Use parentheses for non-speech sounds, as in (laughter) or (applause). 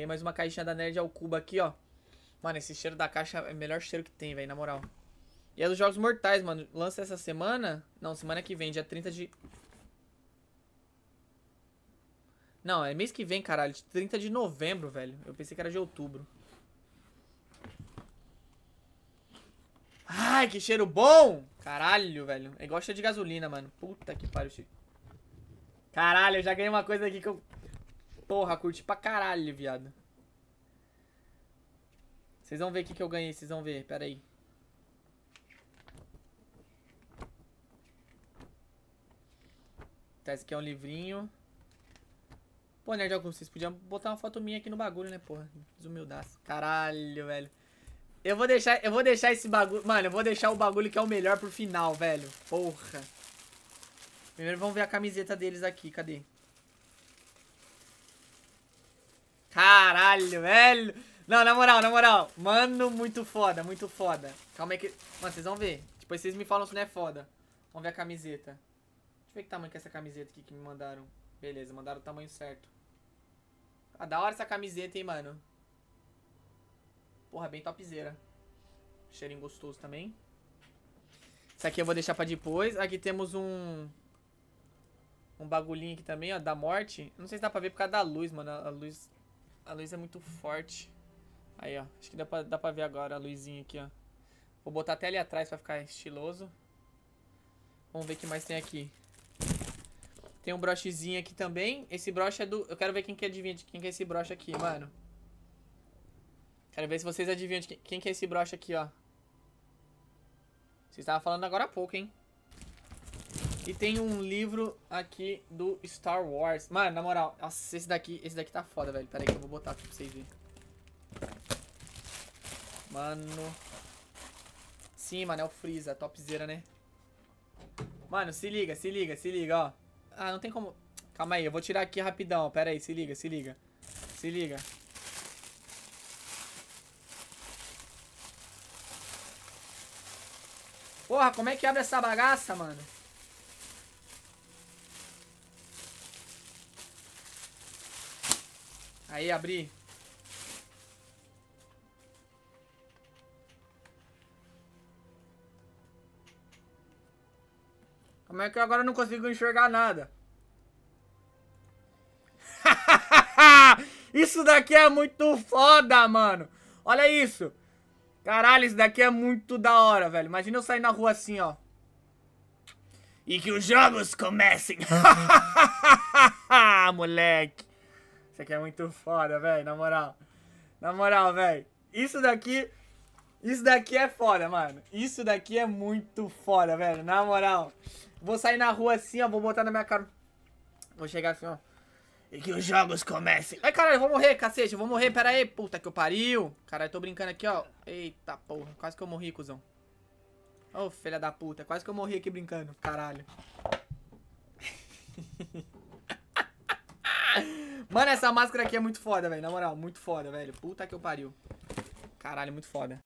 Ganhei mais uma caixinha da Nerd ao cubo aqui, ó. Mano, esse cheiro da caixa é o melhor cheiro que tem, velho, na moral. E é dos Jogos Mortais, mano. Lança essa semana? Não, semana que vem, dia 30 de... Não, é mês que vem, caralho. 30 de novembro, velho. Eu pensei que era de outubro. Ai, que cheiro bom! Caralho, velho. É igual cheiro de gasolina, mano. Puta que pariu. Caralho, eu já ganhei uma coisa aqui que eu Porra, curti pra caralho, viado. Vocês vão ver o que, que eu ganhei, vocês vão ver. Pera aí. Tá, esse aqui é um livrinho. Pô, Nerd Algum, vocês podiam botar uma foto minha aqui no bagulho, né, porra? Desumildaço. Caralho, velho. Eu vou deixar, eu vou deixar esse bagulho... Mano, eu vou deixar o bagulho que é o melhor pro final, velho. Porra. Primeiro vamos ver a camiseta deles aqui, cadê? Cadê? Caralho, velho. Não, na moral, na moral. Mano, muito foda, muito foda. Calma aí que... Mano, vocês vão ver. Depois vocês me falam se não é foda. Vamos ver a camiseta. Deixa eu ver que tamanho que é essa camiseta aqui que me mandaram. Beleza, mandaram o tamanho certo. Ah, da hora essa camiseta, hein, mano. Porra, bem topzera. Cheirinho gostoso também. Isso aqui eu vou deixar pra depois. Aqui temos um... Um bagulhinho aqui também, ó, da morte. Não sei se dá pra ver por causa da luz, mano. A luz a luz é muito forte. Aí, ó. Acho que dá pra, dá pra ver agora a luzinha aqui, ó. Vou botar até ali atrás pra ficar estiloso. Vamos ver o que mais tem aqui. Tem um brochezinho aqui também. Esse broche é do... Eu quero ver quem que adivinha de quem que é esse broche aqui, mano. Quero ver se vocês adivinham de quem, quem que é esse broche aqui, ó. Vocês estavam falando agora há pouco, hein? E tem um livro aqui do Star Wars. Mano, na moral, nossa, esse daqui, esse daqui tá foda, velho. Pera aí que eu vou botar aqui pra vocês verem. Mano. Sim, mano, é o Freeza, topzera, né? Mano, se liga, se liga, se liga, ó. Ah, não tem como... Calma aí, eu vou tirar aqui rapidão. Pera aí, se liga, se liga. Se liga. Porra, como é que abre essa bagaça, mano? Aí, abri. Como é que eu agora não consigo enxergar nada? (laughs) isso daqui é muito foda, mano. Olha isso. Caralho, isso daqui é muito da hora, velho. Imagina eu sair na rua assim, ó. E que os jogos comecem. (laughs) Moleque. Isso aqui é muito foda, velho. Na moral. Na moral, velho. Isso daqui. Isso daqui é foda, mano. Isso daqui é muito foda, velho. Na moral. Vou sair na rua assim, ó. Vou botar na minha cara. Vou chegar assim, ó. E que os jogos comecem. Ai, caralho, eu vou morrer, cacete. Eu vou morrer, pera aí. Puta que eu pariu. Caralho, tô brincando aqui, ó. Eita porra. Quase que eu morri, cuzão. Ô, oh, filha da puta. Quase que eu morri aqui brincando. Caralho. (laughs) Mano, essa máscara aqui é muito foda, velho. Na moral, muito foda, velho. Puta que eu pariu. Caralho, muito foda.